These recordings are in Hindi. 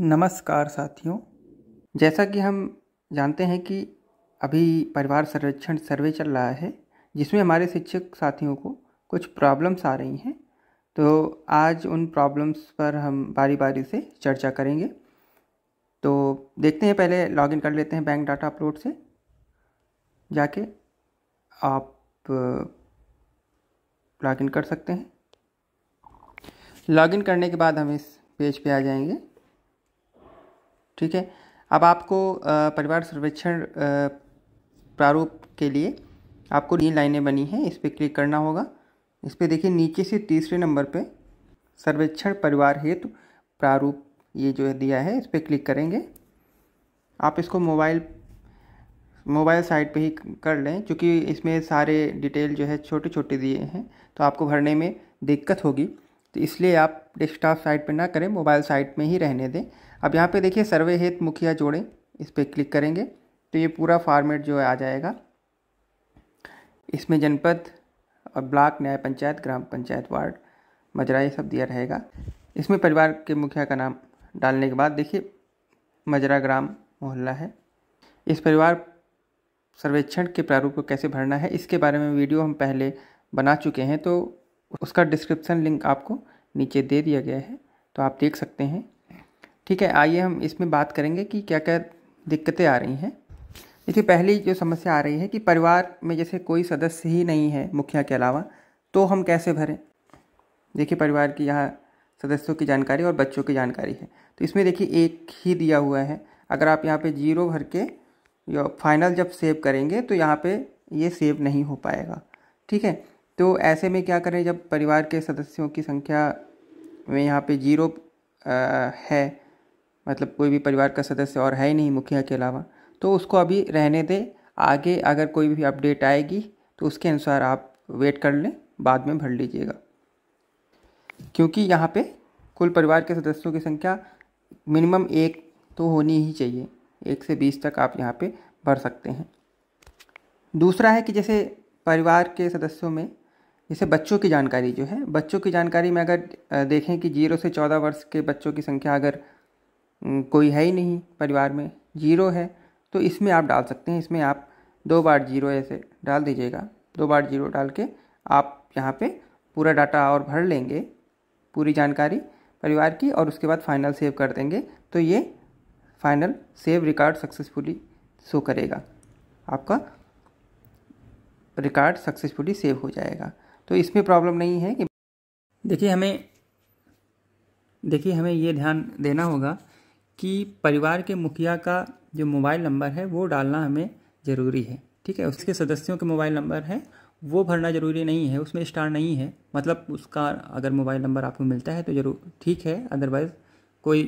नमस्कार साथियों जैसा कि हम जानते हैं कि अभी परिवार सर्वेक्षण सर्वे चल रहा है जिसमें हमारे शिक्षक साथियों को कुछ प्रॉब्लम्स आ रही हैं तो आज उन प्रॉब्लम्स पर हम बारी बारी से चर्चा करेंगे तो देखते हैं पहले लॉगिन कर लेते हैं बैंक डाटा अपलोड से जाके आप लॉगिन कर सकते हैं लॉगिन करने के बाद हम इस पेज पे आ जाएंगे ठीक है अब आपको परिवार सर्वेक्षण प्रारूप के लिए आपको ये लाइनें बनी हैं इस पर क्लिक करना होगा इस पर देखिए नीचे से तीसरे नंबर पे सर्वेक्षण परिवार हेतु प्रारूप ये जो है दिया है इस पर क्लिक करेंगे आप इसको मोबाइल मोबाइल साइट पे ही कर लें क्योंकि इसमें सारे डिटेल जो है छोटे छोटे दिए हैं तो आपको भरने में दिक्कत होगी तो इसलिए आप डेस्कटॉप साइट पे ना करें मोबाइल साइट में ही रहने दें अब यहाँ पे देखिए सर्वे हेत मुखिया जोड़ें इस पर क्लिक करेंगे तो ये पूरा फॉर्मेट जो है आ जाएगा इसमें जनपद और ब्लॉक न्याय पंचायत ग्राम पंचायत वार्ड मजरा ये सब दिया रहेगा इसमें परिवार के मुखिया का नाम डालने के बाद देखिए मजरा ग्राम मोहल्ला है इस परिवार सर्वेक्षण के प्रारूप को कैसे भरना है इसके बारे में वीडियो हम पहले बना चुके हैं तो उसका डिस्क्रिप्शन लिंक आपको नीचे दे दिया गया है तो आप देख सकते हैं ठीक है आइए हम इसमें बात करेंगे कि क्या क्या दिक्कतें आ रही हैं देखिए पहली जो समस्या आ रही है कि परिवार में जैसे कोई सदस्य ही नहीं है मुखिया के अलावा तो हम कैसे भरें देखिए परिवार की यहाँ सदस्यों की जानकारी और बच्चों की जानकारी है तो इसमें देखिए एक ही दिया हुआ है अगर आप यहाँ पे जीरो भर के या फाइनल जब सेव करेंगे तो यहाँ पे ये सेव नहीं हो पाएगा ठीक है तो ऐसे में क्या करें जब परिवार के सदस्यों की संख्या में यहाँ पे जीरो आ, है मतलब कोई भी परिवार का सदस्य और है ही नहीं मुखिया के अलावा तो उसको अभी रहने दें आगे अगर कोई भी अपडेट आएगी तो उसके अनुसार आप वेट कर लें बाद में भर लीजिएगा क्योंकि यहाँ पे कुल परिवार के सदस्यों की संख्या मिनिमम एक तो होनी ही चाहिए एक से बीस तक आप यहाँ पे भर सकते हैं दूसरा है कि जैसे परिवार के सदस्यों में जैसे बच्चों की जानकारी जो है बच्चों की जानकारी में अगर देखें कि जीरो से चौदह वर्ष के बच्चों की संख्या अगर कोई है ही नहीं परिवार में जीरो है तो इसमें आप डाल सकते हैं इसमें आप दो बार जीरो ऐसे डाल दीजिएगा दो बार जीरो डाल के आप यहाँ पे पूरा डाटा और भर लेंगे पूरी जानकारी परिवार की और उसके बाद फाइनल सेव कर देंगे तो ये final save record successfully show करेगा आपका रिकॉर्ड सक्सेसफुली सेव हो जाएगा तो इसमें प्रॉब्लम नहीं है कि देखिए हमें देखिए हमें ये ध्यान देना होगा कि परिवार के मुखिया का जो मोबाइल नंबर है वो डालना हमें ज़रूरी है ठीक है उसके सदस्यों के मोबाइल नंबर है वो भरना ज़रूरी नहीं है उसमें स्टार नहीं है मतलब उसका अगर मोबाइल नंबर आपको मिलता है तो जरूर ठीक है अदरवाइज़ कोई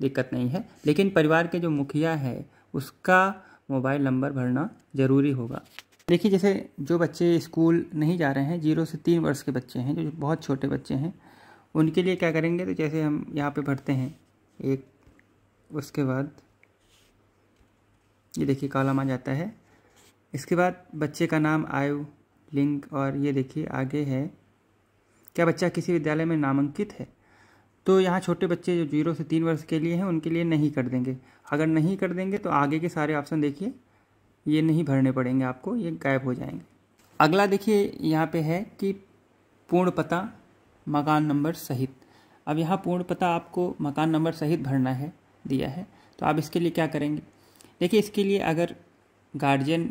दिक्कत नहीं है लेकिन परिवार के जो मुखिया है उसका मोबाइल नंबर भरना ज़रूरी होगा देखिए जैसे जो बच्चे स्कूल नहीं जा रहे हैं जीरो से तीन वर्ष के बच्चे हैं जो बहुत छोटे बच्चे हैं उनके लिए क्या करेंगे तो जैसे हम यहाँ पे भरते हैं एक उसके बाद ये देखिए कॉलम आ जाता है इसके बाद बच्चे का नाम आयु लिंग और ये देखिए आगे है क्या बच्चा किसी विद्यालय में नामांकित है तो यहाँ छोटे बच्चे जो जीरो से तीन वर्ष के लिए हैं उनके लिए नहीं कर देंगे अगर नहीं कर देंगे तो आगे के सारे ऑप्शन देखिए ये नहीं भरने पड़ेंगे आपको ये गायब हो जाएंगे अगला देखिए यहाँ पे है कि पूर्ण पता मकान नंबर सहित अब यहाँ पूर्ण पता आपको मकान नंबर सहित भरना है दिया है तो आप इसके लिए क्या करेंगे देखिए इसके लिए अगर गार्जियन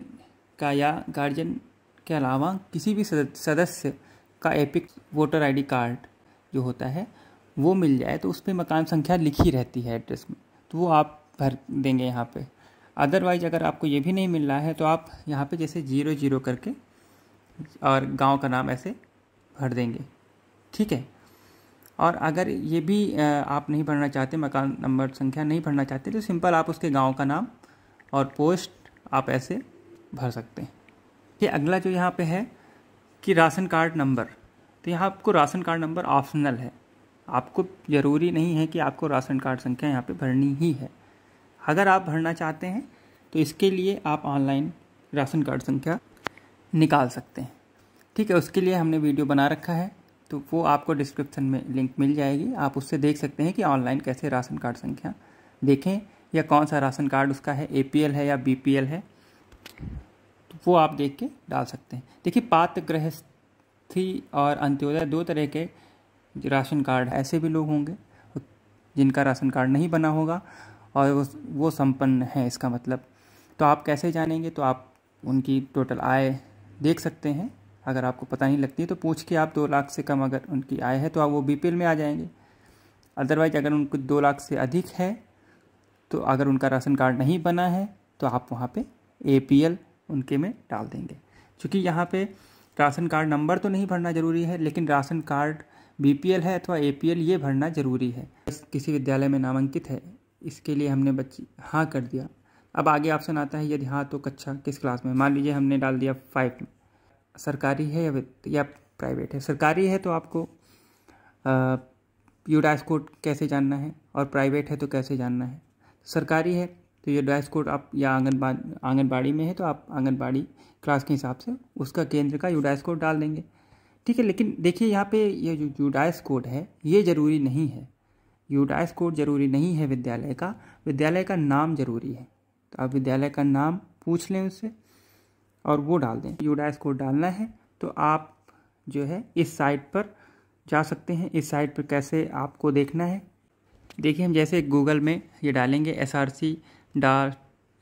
का या गार्जियन के अलावा किसी भी सदस्य का एपिक वोटर आईडी कार्ड जो होता है वो मिल जाए तो उस पर मकान संख्या लिखी रहती है एड्रेस में तो वो आप भर देंगे यहाँ पे अदरवाइज अगर आपको ये भी नहीं मिल रहा है तो आप यहाँ पे जैसे जीरो जीरो करके और गांव का नाम ऐसे भर देंगे ठीक है और अगर ये भी आप नहीं भरना चाहते मकान नंबर संख्या नहीं भरना चाहते तो सिंपल आप उसके गांव का नाम और पोस्ट आप ऐसे भर सकते हैं ये अगला जो यहाँ पे है कि राशन कार्ड नंबर तो यहाँ आपको राशन कार्ड नंबर ऑप्शनल है आपको ज़रूरी नहीं है कि आपको राशन कार्ड संख्या यहाँ पर भरनी ही है अगर आप भरना चाहते हैं तो इसके लिए आप ऑनलाइन राशन कार्ड संख्या निकाल सकते हैं ठीक है उसके लिए हमने वीडियो बना रखा है तो वो आपको डिस्क्रिप्शन में लिंक मिल जाएगी आप उससे देख सकते हैं कि ऑनलाइन कैसे राशन कार्ड संख्या देखें या कौन सा राशन कार्ड उसका है ए है या बी है तो वो आप देख के डाल सकते हैं देखिए पात्र गृहस्थी और अंत्योदय दो तरह के राशन कार्ड ऐसे भी लोग होंगे जिनका राशन कार्ड नहीं बना होगा और वो वो संपन्न है इसका मतलब तो आप कैसे जानेंगे तो आप उनकी टोटल आय देख सकते हैं अगर आपको पता नहीं लगती है तो पूछ के आप दो लाख से कम अगर उनकी आय है तो आप वो बी में आ जाएंगे अदरवाइज अगर उनको दो लाख से अधिक है तो अगर उनका राशन कार्ड नहीं बना है तो आप वहाँ पे ए उनके में डाल देंगे क्योंकि यहाँ पे राशन कार्ड नंबर तो नहीं भरना ज़रूरी है लेकिन राशन कार्ड बी है अथवा ए ये भरना ज़रूरी है किसी विद्यालय में नामांकित है इसके लिए हमने बच्ची हाँ कर दिया अब आगे ऑप्शन आता है यदि हाँ तो कक्षा किस क्लास में मान लीजिए हमने डाल दिया फाइव में सरकारी है या या प्राइवेट है सरकारी है तो आपको डैश कोड कैसे जानना है और प्राइवेट है तो कैसे जानना है सरकारी है तो यूडाइस कोड आप या आंगनबाड़ी आंगनबाड़ी में है तो आप आंगनबाड़ी क्लास के हिसाब से उसका केंद्र का यूडाइस कोड डाल देंगे ठीक है लेकिन देखिए यहाँ पे ये जो यूडाइस कोड है ये ज़रूरी नहीं है यूडाइस कोड ज़रूरी नहीं है विद्यालय का विद्यालय का नाम ज़रूरी है तो आप विद्यालय का नाम पूछ लें उससे और वो डाल दें यूडाइस कोड डालना है तो आप जो है इस साइट पर जा सकते हैं इस साइट पर कैसे आपको देखना है देखिए हम जैसे गूगल में ये डालेंगे S R C dot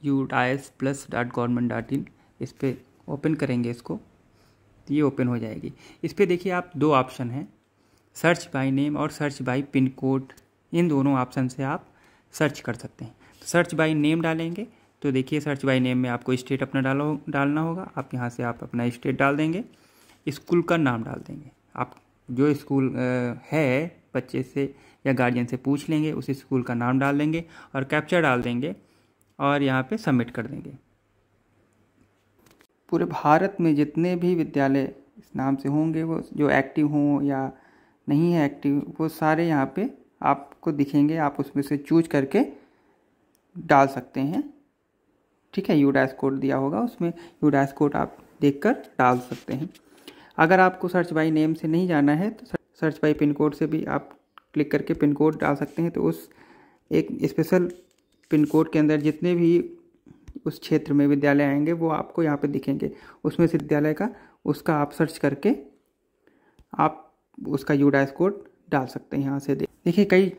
U dise plus dot government dot in इस पर ओपन करेंगे इसको तो ये ओपन हो जाएगी इस पर देखिए आप दो ऑप्शन हैं सर्च बाय नेम और सर्च बाय पिन कोड इन दोनों ऑप्शन से आप सर्च कर सकते हैं सर्च बाय नेम डालेंगे तो देखिए सर्च बाई नेम में आपको स्टेट अपना डालो डालना होगा आप यहाँ से आप अपना स्टेट डाल देंगे स्कूल का नाम डाल देंगे आप जो स्कूल है बच्चे से या गार्जियन से पूछ लेंगे उस स्कूल का नाम डाल देंगे और कैप्चर डाल देंगे और यहाँ पे सबमिट कर देंगे पूरे भारत में जितने भी विद्यालय इस नाम से होंगे वो जो एक्टिव हों या नहीं है एक्टिव वो सारे यहाँ पे आपको दिखेंगे आप उसमें से चूज करके डाल सकते हैं ठीक है यूडाइस कोड दिया होगा उसमें यूडाइस कोड आप देख कर डाल सकते हैं अगर आपको सर्च बाई नेम से नहीं जाना है तो सर्च बाई पिन कोड से भी आप क्लिक करके पिन कोड डाल सकते हैं तो उस एक स्पेशल पिन कोड के अंदर जितने भी उस क्षेत्र में विद्यालय आएंगे वो आपको यहाँ पे दिखेंगे उसमें से विद्यालय का उसका आप सर्च करके आप उसका यू यूडाइस कोड डाल सकते हैं यहाँ से देखिए कई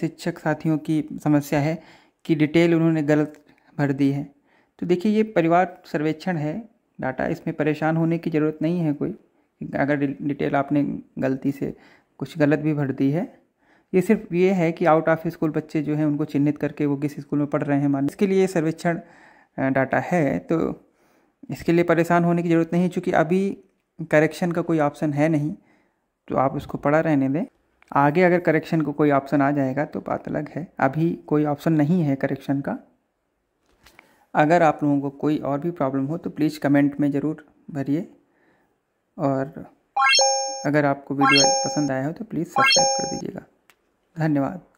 शिक्षक साथियों की समस्या है कि डिटेल उन्होंने गलत भर दी है तो देखिए ये परिवार सर्वेक्षण है डाटा इसमें परेशान होने की ज़रूरत नहीं है कोई अगर डिटेल आपने गलती से कुछ गलत भी भर दी है ये सिर्फ ये है कि आउट ऑफ स्कूल बच्चे जो हैं उनको चिन्हित करके वो किस स्कूल में पढ़ रहे हैं मान इसके लिए सर्वेक्षण डाटा है तो इसके लिए परेशान होने की ज़रूरत नहीं है चूँकि अभी करेक्शन का कोई ऑप्शन है नहीं तो आप उसको पढ़ा रहने दें आगे अगर करेक्शन को कोई ऑप्शन आ जाएगा तो बात अलग है अभी कोई ऑप्शन नहीं है करेक्शन का अगर आप लोगों को कोई और भी प्रॉब्लम हो तो प्लीज़ कमेंट में ज़रूर भरिए और अगर आपको वीडियो पसंद आया हो तो प्लीज़ सब्सक्राइब कर दीजिएगा धन्यवाद